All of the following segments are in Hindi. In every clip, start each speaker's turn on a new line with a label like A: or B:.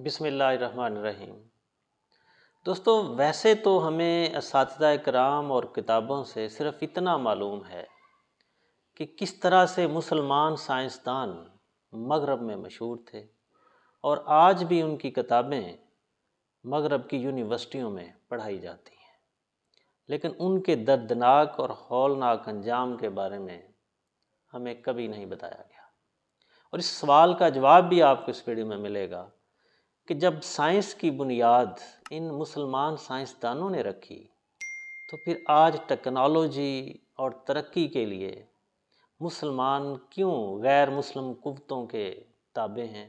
A: बिसमीम दोस्तों वैसे तो हमें इस कराम और किताबों से सिर्फ इतना मालूम है कि किस तरह से मुसलमान साइंसदान मगरब में मशहूर थे और आज भी उनकी किताबें मगरब की यूनिवर्सिटियों में पढ़ाई जाती हैं लेकिन उनके दर्दनाक और हौलनाक अंजाम के बारे में हमें कभी नहीं बताया गया और इस सवाल का जवाब भी आपको इस वीडियो में मिलेगा कि जब साइंस की बुनियाद इन मुसलमान साइंसदानों ने रखी तो फिर आज टेक्नोलॉजी और तरक्की के लिए मुसलमान क्यों गैर मुस्लिम कुवतों के ताबे हैं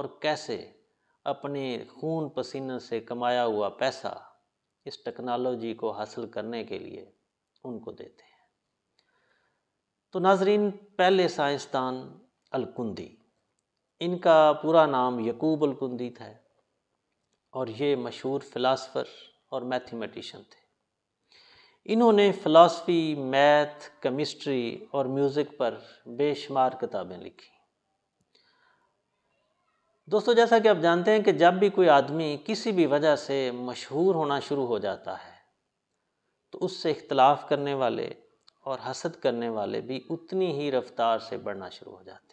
A: और कैसे अपने खून पसीने से कमाया हुआ पैसा इस टेक्नोलॉजी को हासिल करने के लिए उनको देते हैं तो नाजरीन पहले साइंसदान अलकुंदी इनका पूरा नाम यकूब अलकुंदी था और ये मशहूर फ़िलासफ़र और मैथमेटिशन थे इन्होंने फ़िलासफ़ी मैथ केमिस्ट्री और म्यूज़िक पर बेशुमार किताबें लिखी दोस्तों जैसा कि आप जानते हैं कि जब भी कोई आदमी किसी भी वजह से मशहूर होना शुरू हो जाता है तो उससे इख्तलाफ करने वाले और हसद करने वाले भी उतनी ही रफ्तार से बढ़ना शुरू हो जाते हैं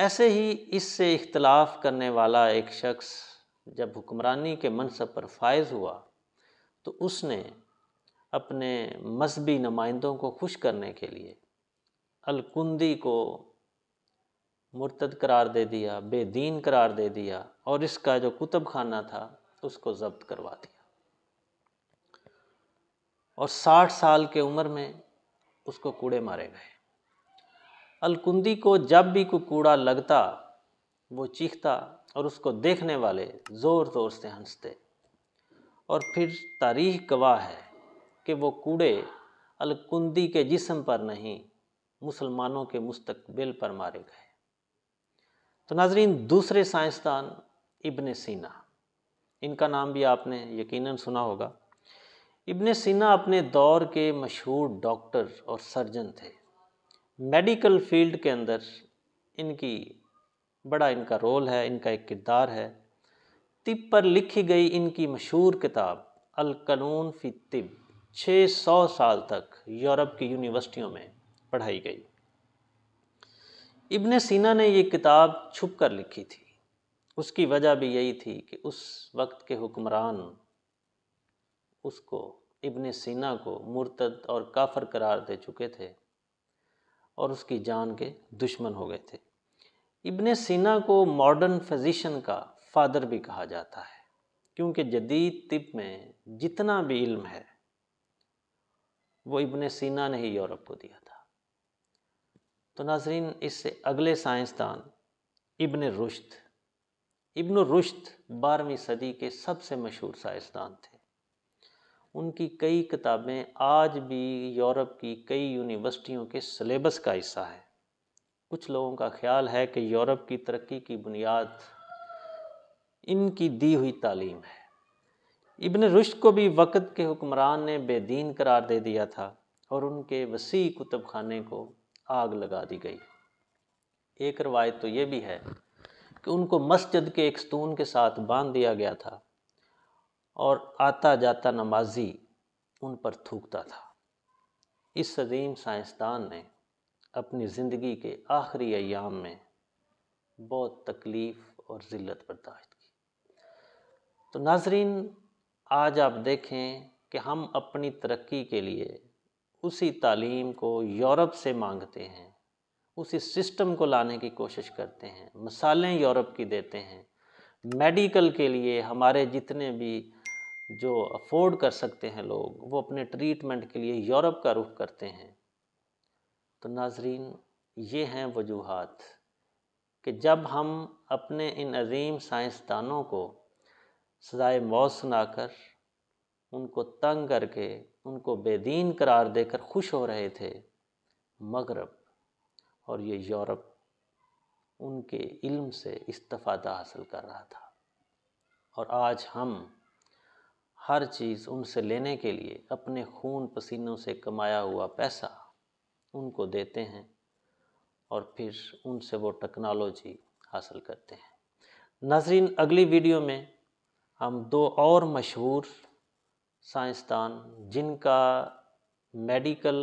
A: ऐसे ही इससे इख्तलाफ करने वाला एक शख्स जब हुक्मरानी के मनसब पर फायज हुआ तो उसने अपने मजहबी नुमाइंदों को खुश करने के लिए अलकुंदी को मुर्तद करार दे दिया बेदीन करार दे दिया और इसका जो कुतुब खाना था उसको जब्त करवा दिया और साठ साल के उम्र में उसको कूड़े मारे गए अलकुंदी को जब भी कोई कूड़ा लगता वो चीखता और उसको देखने वाले ज़ोर ज़ोर से हंसते और फिर तारीख गवाह है कि वो कूड़े अलकुंदी के जिसम पर नहीं मुसलमानों के मुस्तबिल पर मारे गए तो नाजरीन दूसरे साइंसदान इबन सीना इनका नाम भी आपने यकीनन सुना होगा इबन सीना अपने दौर के मशहूर डॉक्टर और सर्जन थे मेडिकल फील्ड के अंदर इनकी बड़ा इनका रोल है इनका एक किरदार है तिब पर लिखी गई इनकी मशहूर किताब अलकनून फी तिब 600 साल तक यूरोप की यूनिवर्सिटियों में पढ़ाई गई इब्ने सीना ने ये किताब छुप कर लिखी थी उसकी वजह भी यही थी कि उस वक्त के हुक्मरान उसको इब्ने सीना को मुर्तद और काफर करार दे चुके थे और उसकी जान के दुश्मन हो गए थे इब्न सीना को मॉडर्न फिजिशन का फादर भी कहा जाता है क्योंकि जदीद तिब में जितना भी इल्म है वो इब्न सीना ने ही यूरोप को दिया था तो नाजरीन इससे अगले साइंसदान इब्न रुश्त इब्न रुश्त बारहवीं सदी के सबसे मशहूर साइंसदान थे उनकी कई किताबें आज भी यूरोप की कई यूनिवर्सिटियों के सिलेबस का हिस्सा है कुछ लोगों का ख्याल है कि यूरोप की तरक्की की बुनियाद इनकी दी हुई तालीम है इबन रुश्द को भी वक़्त के हुक्मरान ने बेदीन करार दे दिया था और उनके वसी कुतुब खाने को आग लगा दी गई एक रवायत तो ये भी है कि उनको मस्जिद के एक स्तून के साथ बांध दिया गया था और आता जाता नमाजी उन पर थूकता था इस अजीम साइंसदान ने अपनी ज़िंदगी के आखिरी अयाम में बहुत तकलीफ़ और ज़िल्लत बर्दाश्त की तो नाजरीन आज आप देखें कि हम अपनी तरक्की के लिए उसी तालीम को यूरोप से मांगते हैं उसी सिस्टम को लाने की कोशिश करते हैं मसालें यूरोप की देते हैं मेडिकल के लिए हमारे जितने भी जो अफोर्ड कर सकते हैं लोग वो अपने ट्रीटमेंट के लिए यूरोप का रुख करते हैं तो नाजरीन ये हैं वजूहत कि जब हम अपने इन अजीम साइंसदानों को सजाए मौत सुनाकर उनको तंग करके उनको बेदीन करार देकर खुश हो रहे थे मगरब और ये यूरोप उनके इल्म से इस्तफादा हासिल कर रहा था और आज हम हर चीज़ उनसे लेने के लिए अपने खून पसीनों से कमाया हुआ पैसा उनको देते हैं और फिर उनसे वो टेक्नोलॉजी हासिल करते हैं नाजरीन अगली वीडियो में हम दो और मशहूर साइंसदान जिनका मेडिकल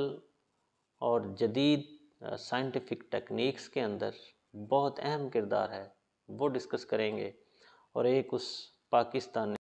A: और जदीद साइंटिफिक टेक्निक्स के अंदर बहुत अहम किरदार है वो डिस्कस करेंगे और एक उस पाकिस्तान